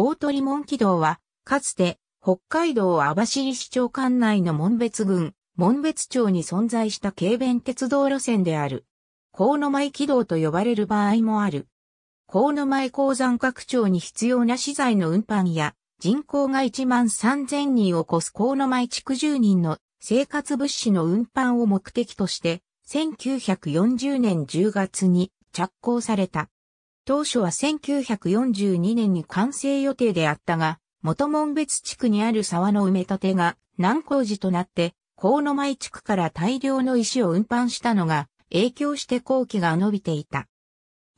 大鳥門軌道は、かつて、北海道網走市長管内の門別郡、門別町に存在した軽便鉄道路線である。河野前軌道と呼ばれる場合もある。河野前鉱山拡張に必要な資材の運搬や、人口が1万3000人を超す河野前地区住人の生活物資の運搬を目的として、1940年10月に着工された。当初は1942年に完成予定であったが、元門別地区にある沢の埋め立てが難工事となって、河野前地区から大量の石を運搬したのが影響して工期が伸びていた。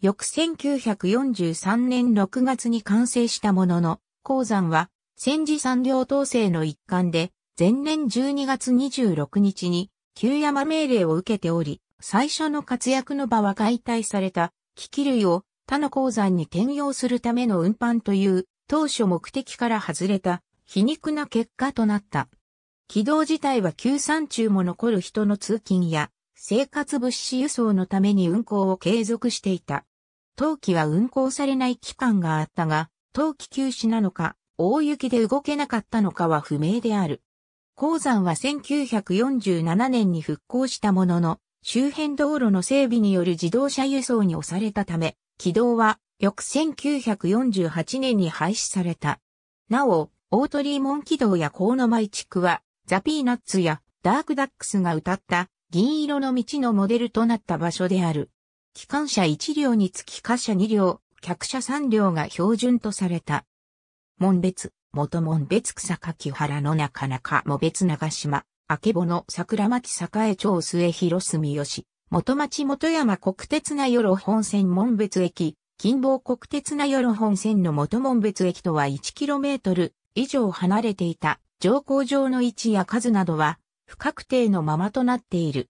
翌1943年6月に完成したものの、鉱山は戦時産業統制の一環で、前年12月26日に旧山命令を受けており、最初の活躍の場は解体された機器類を他の鉱山に転用するための運搬という当初目的から外れた皮肉な結果となった。軌道自体は旧山中も残る人の通勤や生活物資輸送のために運行を継続していた。冬季は運行されない期間があったが、冬季休止なのか、大雪で動けなかったのかは不明である。鉱山は1947年に復興したものの、周辺道路の整備による自動車輸送に押されたため、軌道は翌1948年に廃止された。なお、大鳥モ門軌道や河野舞地区は、ザ・ピーナッツやダークダックスが歌った銀色の道のモデルとなった場所である。機関車1両につき貨車2両、客車3両が標準とされた。門別、元門別草柿原の中中も別長島、明けぼの桜巻栄町末広住吉。元町元山国鉄名寄本線門別駅、近傍国鉄名寄本線の元門別駅とは 1km 以上離れていた乗降場の位置や数などは不確定のままとなっている。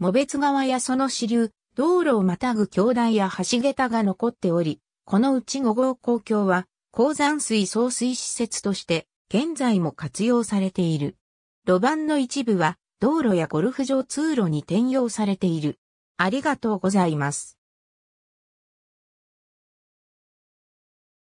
茂別川やその支流、道路をまたぐ橋台や橋桁が残っており、このうち五号公共は鉱山水送水施設として現在も活用されている。路盤の一部は道路やゴルフ場通路に転用されている。ありがとうございます。